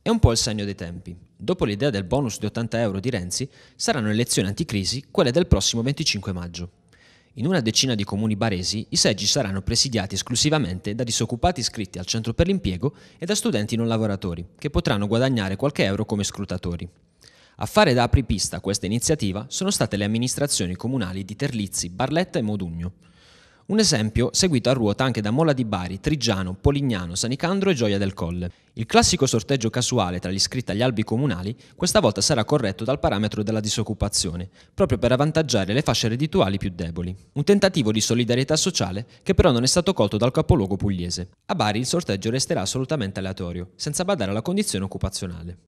È un po' il segno dei tempi. Dopo l'idea del bonus di 80 euro di Renzi, saranno elezioni anticrisi quelle del prossimo 25 maggio. In una decina di comuni baresi i seggi saranno presidiati esclusivamente da disoccupati iscritti al centro per l'impiego e da studenti non lavoratori, che potranno guadagnare qualche euro come scrutatori. A fare da apripista a questa iniziativa sono state le amministrazioni comunali di Terlizzi, Barletta e Modugno. Un esempio seguito a ruota anche da Mola di Bari, Trigiano, Polignano, Sanicandro e Gioia del Colle. Il classico sorteggio casuale tra gli iscritti agli albi comunali questa volta sarà corretto dal parametro della disoccupazione, proprio per avvantaggiare le fasce reddituali più deboli. Un tentativo di solidarietà sociale che però non è stato colto dal capoluogo pugliese. A Bari il sorteggio resterà assolutamente aleatorio, senza badare alla condizione occupazionale.